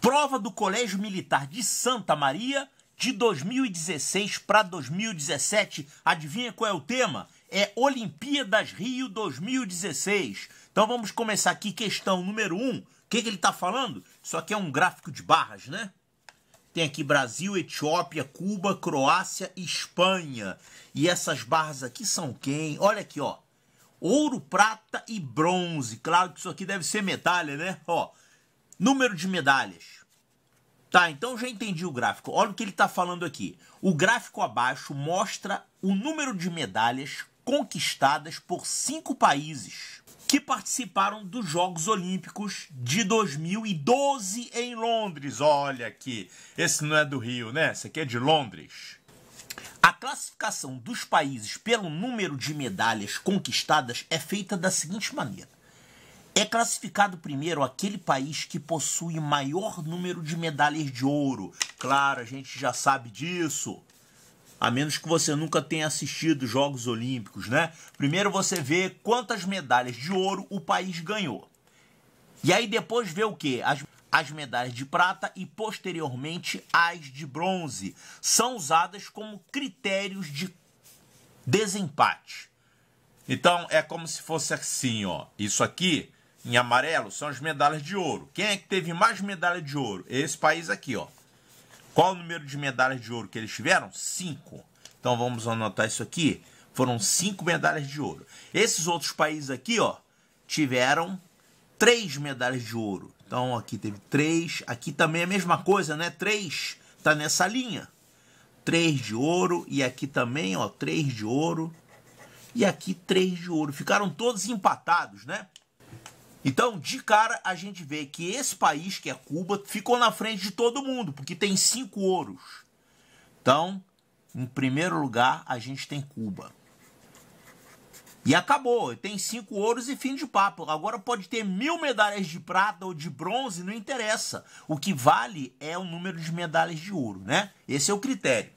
Prova do Colégio Militar de Santa Maria de 2016 para 2017. Adivinha qual é o tema? É Olimpíadas Rio 2016. Então vamos começar aqui questão número 1. Um. O que, que ele está falando? Isso aqui é um gráfico de barras, né? Tem aqui Brasil, Etiópia, Cuba, Croácia, Espanha. E essas barras aqui são quem? Olha aqui, ó. Ouro, prata e bronze. Claro que isso aqui deve ser medalha, né? Ó, Número de medalhas. Tá, então já entendi o gráfico. Olha o que ele está falando aqui. O gráfico abaixo mostra o número de medalhas conquistadas por cinco países que participaram dos Jogos Olímpicos de 2012 em Londres. Olha aqui, esse não é do Rio, né? Esse aqui é de Londres. A classificação dos países pelo número de medalhas conquistadas é feita da seguinte maneira: é classificado primeiro aquele país que possui maior número de medalhas de ouro. Claro, a gente já sabe disso. A menos que você nunca tenha assistido Jogos Olímpicos, né? Primeiro você vê quantas medalhas de ouro o país ganhou. E aí depois vê o que? As, as medalhas de prata e posteriormente as de bronze. São usadas como critérios de desempate. Então é como se fosse assim, ó. Isso aqui em amarelo são as medalhas de ouro. Quem é que teve mais medalha de ouro? Esse país aqui, ó. Qual o número de medalhas de ouro que eles tiveram? Cinco. Então vamos anotar isso aqui. Foram cinco medalhas de ouro. Esses outros países aqui, ó, tiveram três medalhas de ouro. Então aqui teve três. Aqui também é a mesma coisa, né? Três. Tá nessa linha. Três de ouro. E aqui também, ó, três de ouro. E aqui três de ouro. Ficaram todos empatados, né? Então, de cara, a gente vê que esse país, que é Cuba, ficou na frente de todo mundo, porque tem cinco ouros. Então, em primeiro lugar, a gente tem Cuba. E acabou, tem cinco ouros e fim de papo. Agora pode ter mil medalhas de prata ou de bronze, não interessa. O que vale é o número de medalhas de ouro, né? Esse é o critério.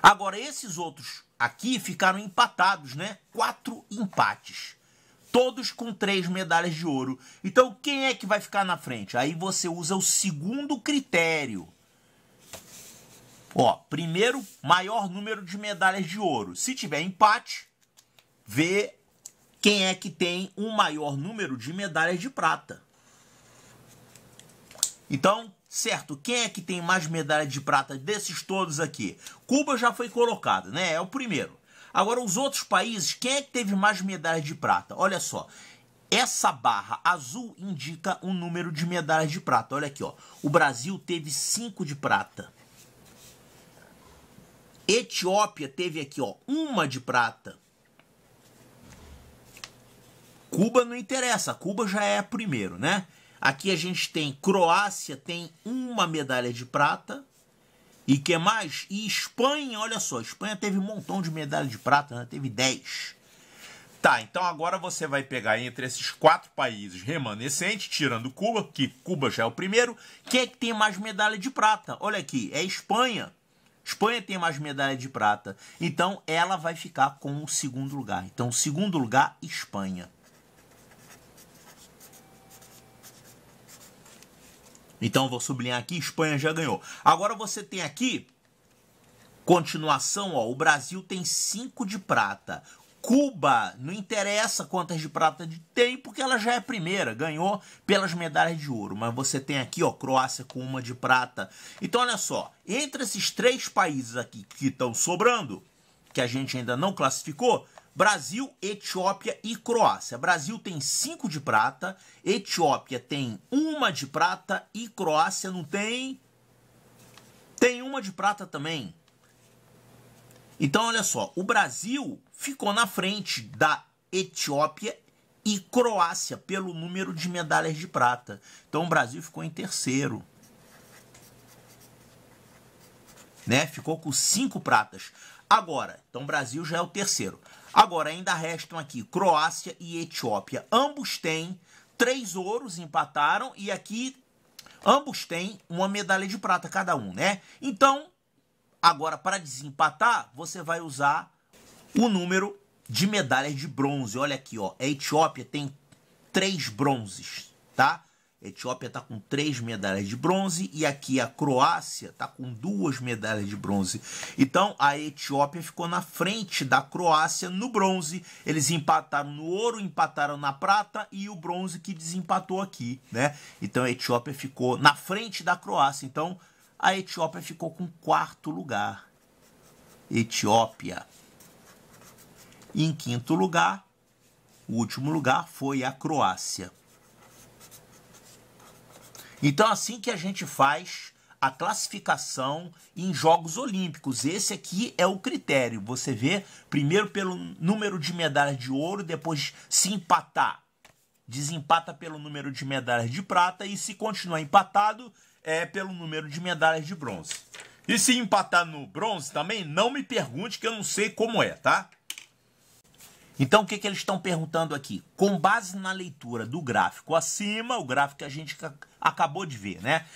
Agora, esses outros aqui ficaram empatados, né? Quatro empates todos com três medalhas de ouro. Então, quem é que vai ficar na frente? Aí você usa o segundo critério. Ó, primeiro, maior número de medalhas de ouro. Se tiver empate, vê quem é que tem o um maior número de medalhas de prata. Então, certo, quem é que tem mais medalhas de prata desses todos aqui? Cuba já foi colocado, né? É o primeiro. Agora, os outros países, quem é que teve mais medalhas de prata? Olha só. Essa barra azul indica o um número de medalhas de prata. Olha aqui, ó. O Brasil teve 5 de prata. Etiópia teve aqui, ó, uma de prata. Cuba não interessa, Cuba já é primeiro, né? Aqui a gente tem Croácia tem uma medalha de prata. E que é mais? E Espanha, olha só, Espanha teve um montão de medalha de prata, né? teve 10. Tá, então agora você vai pegar entre esses quatro países remanescentes, tirando Cuba, que Cuba já é o primeiro, quem é que tem mais medalha de prata? Olha aqui, é Espanha. Espanha tem mais medalha de prata. Então ela vai ficar com o segundo lugar. Então, segundo lugar, Espanha. Então vou sublinhar aqui, Espanha já ganhou. Agora você tem aqui continuação, ó, o Brasil tem 5 de prata. Cuba, não interessa quantas de prata tem, porque ela já é primeira, ganhou pelas medalhas de ouro. Mas você tem aqui, ó, Croácia com uma de prata. Então, olha só, entre esses três países aqui que estão sobrando, que a gente ainda não classificou, Brasil, Etiópia e Croácia. Brasil tem cinco de prata, Etiópia tem uma de prata e Croácia não tem. Tem uma de prata também. Então, olha só, o Brasil ficou na frente da Etiópia e Croácia pelo número de medalhas de prata. Então, o Brasil ficou em terceiro. Né? Ficou com cinco pratas. Agora, então o Brasil já é o terceiro. Agora, ainda restam aqui Croácia e Etiópia. Ambos têm três ouros, empataram, e aqui ambos têm uma medalha de prata cada um, né? Então, agora para desempatar, você vai usar o número de medalhas de bronze. Olha aqui, ó. A Etiópia tem três bronzes, tá? A Etiópia está com três medalhas de bronze e aqui a Croácia está com duas medalhas de bronze. Então a Etiópia ficou na frente da Croácia no bronze. Eles empataram no ouro, empataram na prata e o bronze que desempatou aqui, né? Então a Etiópia ficou na frente da Croácia. Então a Etiópia ficou com quarto lugar. Etiópia. E em quinto lugar, o último lugar foi a Croácia. Então, assim que a gente faz a classificação em Jogos Olímpicos. Esse aqui é o critério. Você vê primeiro pelo número de medalhas de ouro, depois se empatar. Desempata pelo número de medalhas de prata e se continuar empatado é pelo número de medalhas de bronze. E se empatar no bronze também, não me pergunte que eu não sei como é, tá? Então, o que, que eles estão perguntando aqui? Com base na leitura do gráfico acima, o gráfico que a gente acabou de ver, né?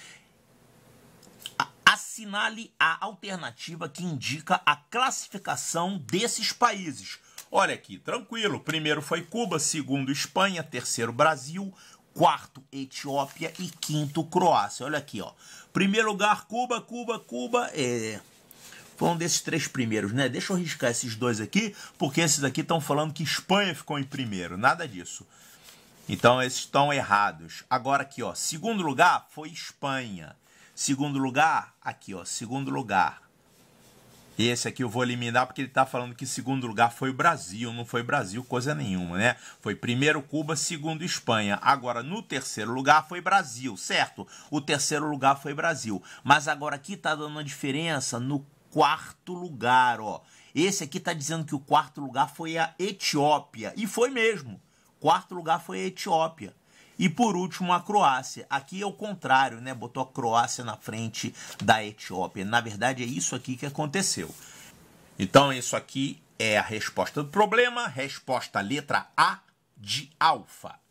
Assinale a alternativa que indica a classificação desses países. Olha aqui, tranquilo. Primeiro foi Cuba, segundo Espanha, terceiro Brasil, quarto Etiópia e quinto Croácia. Olha aqui, ó. Primeiro lugar Cuba, Cuba, Cuba. É... Foi um desses três primeiros, né? Deixa eu riscar esses dois aqui, porque esses aqui estão falando que Espanha ficou em primeiro. Nada disso. Então esses estão errados. Agora aqui, ó, segundo lugar foi Espanha. Segundo lugar, aqui, ó, segundo lugar. E esse aqui eu vou eliminar porque ele está falando que segundo lugar foi o Brasil, não foi Brasil coisa nenhuma, né? Foi primeiro Cuba, segundo Espanha. Agora no terceiro lugar foi Brasil, certo? O terceiro lugar foi Brasil. Mas agora aqui está dando uma diferença no quarto lugar, ó. Esse aqui está dizendo que o quarto lugar foi a Etiópia. E foi mesmo. Quarto lugar foi a Etiópia. E por último, a Croácia. Aqui é o contrário, né? Botou a Croácia na frente da Etiópia. Na verdade, é isso aqui que aconteceu. Então, isso aqui é a resposta do problema. Resposta letra A de alfa.